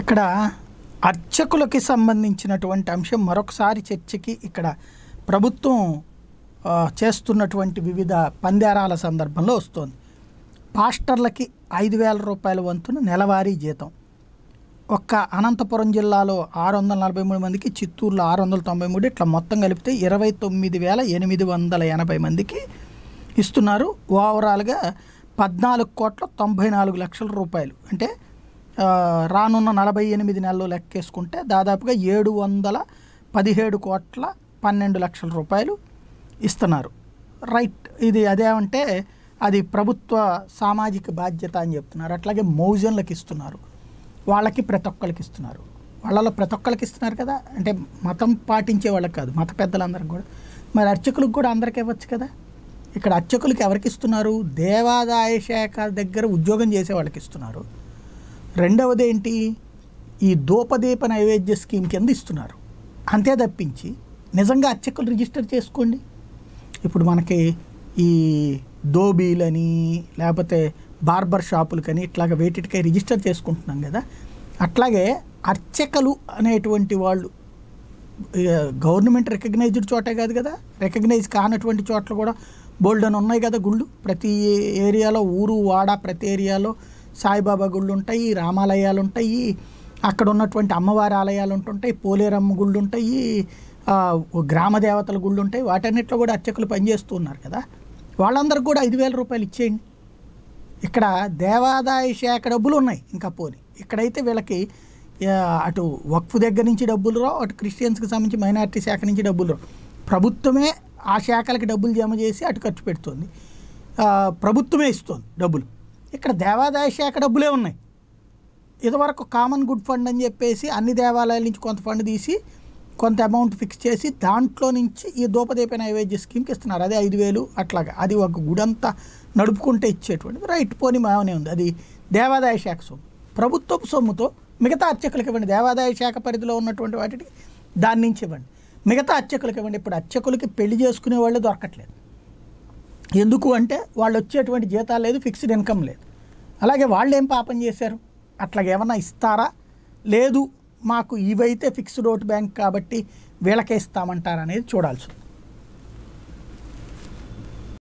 ఇక్కడ అర్చకులకి సంబంధించినటువంటి అంశం మరొకసారి చర్చకి ఇక్కడ ప్రభుత్వం చేస్తున్నటువంటి వివిధ పందేరాల సందర్భంలో వస్తోంది పాస్టర్లకి ఐదు వేల రూపాయల వంతున నెలవారీ జీతం ఒక్క అనంతపురం జిల్లాలో ఆరు వందల నలభై మూడు మందికి చిత్తూరులో ఆరు వందల తొంభై మూడు ఇట్లా మొత్తం కలిపితే ఇరవై తొమ్మిది వేల ఎనిమిది వందల ఎనభై మందికి ఇస్తున్నారు ఓవరాల్గా పద్నాలుగు కోట్ల తొంభై నాలుగు లక్షల రూపాయలు అంటే రానున్న నలభై ఎనిమిది నెలలు లెక్కేసుకుంటే దాదాపుగా ఏడు వందల పదిహేడు కోట్ల పన్నెండు లక్షల రూపాయలు ఇస్తున్నారు రైట్ ఇది అదేమంటే అది ప్రభుత్వ సామాజిక బాధ్యత అని చెప్తున్నారు అట్లాగే మౌజన్లకు ఇస్తున్నారు వాళ్ళకి ప్రతి ఒక్కరికి ఇస్తున్నారు వాళ్ళలో ప్రతి ఒక్కరికి ఇస్తున్నారు కదా అంటే మతం పాటించే వాళ్ళకి కాదు మత పెద్దలందరికి కూడా మరి అర్చకులకు కూడా అందరికి ఇవ్వచ్చు కదా ఇక్కడ అర్చకులకు ఎవరికి ఇస్తున్నారు దేవాదాయ శాఖ దగ్గర ఉద్యోగం చేసే వాళ్ళకి ఇస్తున్నారు రెండవది ఏంటి ఈ దోపదీప నైవేద్య స్కీమ్ కింద ఇస్తున్నారు అంతే తప్పించి నిజంగా అర్చకులు రిజిస్టర్ చేసుకోండి ఇప్పుడు మనకి ఈ దోబీలని లేకపోతే బార్బర్ షాపులకని ఇట్లాగ వేటికై రిజిస్టర్ చేసుకుంటున్నాం కదా అట్లాగే అర్చకలు అనేటువంటి వాళ్ళు గవర్నమెంట్ రికగ్నైజ్డ్ చోటే కాదు కదా రికగ్నైజ్ కానటువంటి చోట్ల కూడా బోల్డన్ ఉన్నాయి కదా గుళ్ళు ప్రతి ఏరియాలో ఊరు వాడ ప్రతి ఏరియాలో సాయిబాబా గుళ్ళు ఉంటాయి రామాలయాలు ఉంటాయి అక్కడ ఉన్నటువంటి అమ్మవారి ఆలయాలు ఉంటుంటాయి పోలేరమ్మ గుళ్ళు ఉంటాయి గ్రామ దేవతల గుళ్ళు ఉంటాయి వాటన్నిట్లో కూడా అర్చకులు పనిచేస్తూ ఉన్నారు కదా వాళ్ళందరికీ కూడా ఐదు వేల రూపాయలు ఇచ్చేయండి ఇక్కడ దేవాదాయ శాఖ డబ్బులు ఉన్నాయి ఇంకా పోని ఇక్కడైతే వీళ్ళకి అటు వక్ఫ్ దగ్గర నుంచి డబ్బులు రావు అటు క్రిస్టియన్స్కి సంబంధించి మైనారిటీ శాఖ నుంచి డబ్బులు రావు ప్రభుత్వమే ఆ శాఖలకి డబ్బులు జమ చేసి అటు ఖర్చు పెడుతుంది ప్రభుత్వమే ఇస్తుంది డబ్బులు ఇక్కడ దేవాదాయ శాఖ డబ్బులే ఉన్నాయి ఇదివరకు కామన్ గుడ్ ఫండ్ అని చెప్పేసి అన్ని దేవాలయాల నుంచి కొంత ఫండ్ తీసి కొంత అమౌంట్ ఫిక్స్ చేసి దాంట్లో నుంచి ఈ దూపదీప నైవేద్య స్కీమ్కి ఇస్తున్నారు అదే ఐదు వేలు అట్లాగా అది ఒక గుడంతా నడుపుకుంటే ఇచ్చేటువంటి రైట్ పోని మావనే ఉంది అది దేవాదాయ శాఖ సొమ్ము ప్రభుత్వపు సొమ్ముతో మిగతా అర్చకులకు ఇవ్వండి దేవాదాయ శాఖ పరిధిలో ఉన్నటువంటి వాటికి దాని నుంచి ఇవ్వండి మిగతా అర్చకులకు ఇవ్వండి ఇప్పుడు అర్చకులకి పెళ్లి చేసుకునే వాళ్ళు దొరకట్లేదు ఎందుకు అంటే వాళ్ళు వచ్చేటువంటి జీతాలు లేదు ఫిక్స్డ్ ఇన్కమ్ లేదు అలాగే వాళ్ళు ఏం పాపం చేశారు అట్లాగేమన్నా ఇస్తారా లేదు మాకు ఇవైతే ఫిక్స్డ్ ఓట్ బ్యాంక్ కాబట్టి వీళ్ళకే ఇస్తామంటారనేది చూడాల్సి